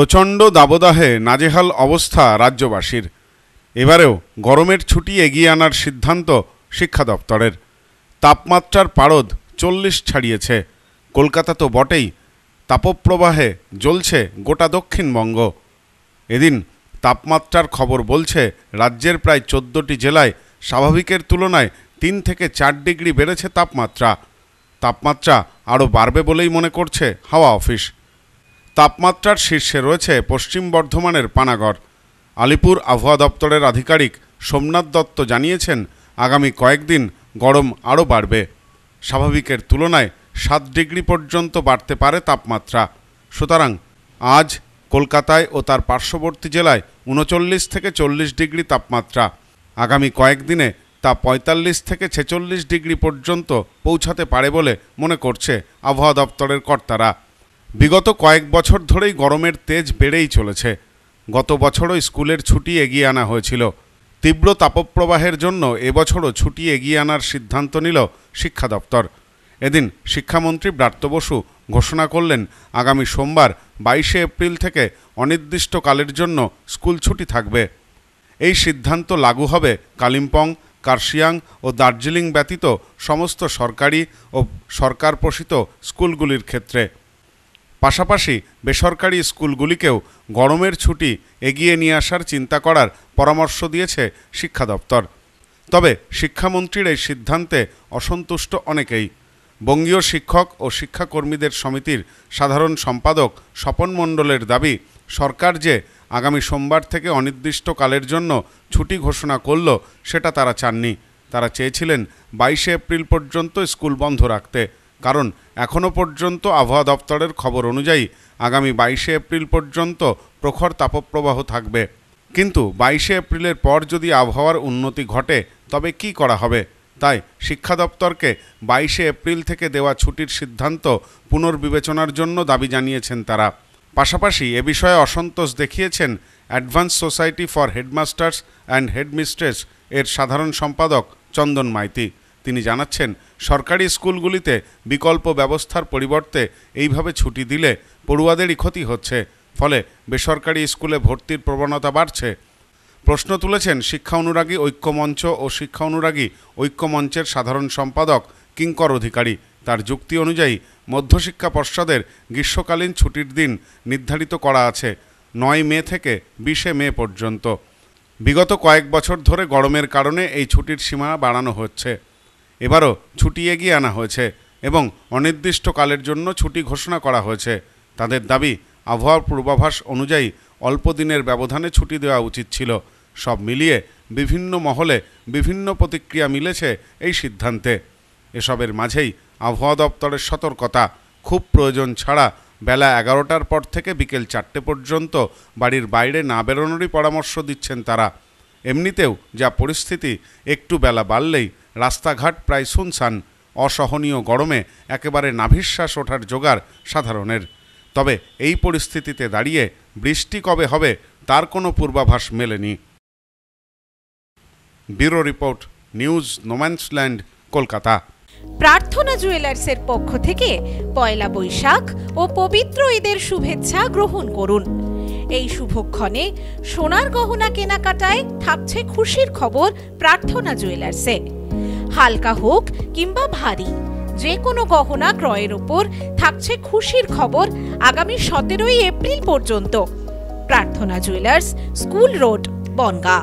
প্রচণ্ড দাবদাহে নাজেহাল অবস্থা রাজ্যবাসীর এবারেও গরমের ছুটি এগিয়ে আনার সিদ্ধান্ত শিক্ষা দপ্তরের তাপমাত্রার পারদ চল্লিশ ছাড়িয়েছে কলকাতা তো বটেই তাপপ্রবাহে জ্বলছে গোটা দক্ষিণবঙ্গ এদিন তাপমাত্রার খবর বলছে রাজ্যের প্রায় চোদ্দোটি জেলায় স্বাভাবিকের তুলনায় তিন থেকে চার ডিগ্রি বেড়েছে তাপমাত্রা তাপমাত্রা আরও বাড়বে বলেই মনে করছে হাওয়া অফিস তাপমাত্রার শীর্ষে রয়েছে পশ্চিম বর্ধমানের পানাগড় আলিপুর আবহাওয়া দপ্তরের আধিকারিক সোমনাথ দত্ত জানিয়েছেন আগামী কয়েকদিন গরম আরও বাড়বে স্বাভাবিকের তুলনায় সাত ডিগ্রি পর্যন্ত বাড়তে পারে তাপমাত্রা সুতরাং আজ কলকাতায় ও তার পার্শ্ববর্তী জেলায় উনচল্লিশ থেকে চল্লিশ ডিগ্রি তাপমাত্রা আগামী কয়েকদিনে তা পঁয়তাল্লিশ থেকে ছেচল্লিশ ডিগ্রি পর্যন্ত পৌঁছাতে পারে বলে মনে করছে আবহাওয়া দপ্তরের কর্তারা বিগত কয়েক বছর ধরেই গরমের তেজ বেড়েই চলেছে গত বছরও স্কুলের ছুটি এগিয়ে আনা হয়েছিল তীব্র তাপপ্রবাহের জন্য এবছরও ছুটি এগিয়ে আনার সিদ্ধান্ত নিল শিক্ষা দপ্তর এদিন শিক্ষামন্ত্রী ব্রাত্য বসু ঘোষণা করলেন আগামী সোমবার বাইশে এপ্রিল থেকে অনির্দিষ্টকালের জন্য স্কুল ছুটি থাকবে এই সিদ্ধান্ত লাগু হবে কালিম্পং কার্শিয়াং ও দার্জিলিং ব্যতীত সমস্ত সরকারি ও সরকার প্রসিত স্কুলগুলির ক্ষেত্রে পাশাপাশি বেসরকারি স্কুলগুলিকেও গরমের ছুটি এগিয়ে নিয়ে আসার চিন্তা করার পরামর্শ দিয়েছে শিক্ষা দপ্তর তবে শিক্ষামন্ত্রীর এই সিদ্ধান্তে অসন্তুষ্ট অনেকেই বঙ্গীয় শিক্ষক ও শিক্ষাকর্মীদের সমিতির সাধারণ সম্পাদক স্বপন মণ্ডলের দাবি সরকার যে আগামী সোমবার থেকে অনির্দিষ্টকালের জন্য ছুটি ঘোষণা করল সেটা তারা চাননি তারা চেয়েছিলেন বাইশে এপ্রিল পর্যন্ত স্কুল বন্ধ রাখতে কারণ এখনও পর্যন্ত আবহাওয়া দপ্তরের খবর অনুযায়ী আগামী বাইশে এপ্রিল পর্যন্ত প্রখর তাপপ্রবাহ থাকবে কিন্তু বাইশে এপ্রিলের পর যদি আবহাওয়ার উন্নতি ঘটে তবে কি করা হবে তাই শিক্ষা দপ্তরকে বাইশে এপ্রিল থেকে দেওয়া ছুটির সিদ্ধান্ত পুনর্বিবেচনার জন্য দাবি জানিয়েছেন তারা পাশাপাশি এ বিষয়ে অসন্তোষ দেখিয়েছেন advance society for headmasters and headmistress এর সাধারণ সম্পাদক চন্দন মাইতি তিনি জানাচ্ছেন সরকারি স্কুলগুলিতে বিকল্প ব্যবস্থার পরিবর্তে এইভাবে ছুটি দিলে পড়ুয়াদেরই ক্ষতি হচ্ছে ফলে বেসরকারি স্কুলে ভর্তির প্রবণতা বাড়ছে প্রশ্ন তুলেছেন শিক্ষা অনুরাগী ঐক্যমঞ্চ ও শিক্ষা অনুরাগী ঐক্যমঞ্চের সাধারণ সম্পাদক কিঙ্কর অধিকারী তার যুক্তি অনুযায়ী মধ্যশিক্ষা পর্ষদের গ্রীষ্মকালীন ছুটির দিন নির্ধারিত করা আছে নয় মে থেকে বিশে মে পর্যন্ত বিগত কয়েক বছর ধরে গরমের কারণে এই ছুটির সীমা বাড়ানো হচ্ছে এবারও ছুটি এগিয়ে আনা হয়েছে এবং অনির্দিষ্টকালের জন্য ছুটি ঘোষণা করা হয়েছে তাদের দাবি আবহাওয়ার পূর্বাভাস অনুযায়ী অল্প দিনের ব্যবধানে ছুটি দেওয়া উচিত ছিল সব মিলিয়ে বিভিন্ন মহলে বিভিন্ন প্রতিক্রিয়া মিলেছে এই সিদ্ধান্তে এসবের মাঝেই আবহাওয়া দপ্তরের সতর্কতা খুব প্রয়োজন ছাড়া বেলা এগারোটার পর থেকে বিকেল চারটে পর্যন্ত বাড়ির বাইরে না বেরোনোরই পরামর্শ দিচ্ছেন তারা এমনিতেও যা পরিস্থিতি একটু বেলা বাড়লেই রাস্তাঘাট প্রায় শুনছান অসহনীয় গরমে একেবারে নাভিশ্বাস ওঠার জোগাড় সাধারণের তবে এই পরিস্থিতিতে দাঁড়িয়ে বৃষ্টি কবে হবে তার কোনো পূর্বাভাস মেলেনি bureau report news no man's land Kolkata প্রার্থনা জুয়েলার্সের পক্ষ থেকে পয়লা বৈশাখ ও পবিত্র ঈদের শুভেচ্ছা গ্রহণ করুন এই শুভক্ষণে সোনার গহনা কেনাকাটায় থাকছে খুশির খবর প্রার্থনা জুয়েলার্সে হালকা হোক কিংবা ভারী যে কোনো গহনা ক্রয়ের ওপর থাকছে খুশির খবর আগামী সতেরোই এপ্রিল পর্যন্ত প্রার্থনা জুয়েলার্স স্কুল রোড বনগাঁ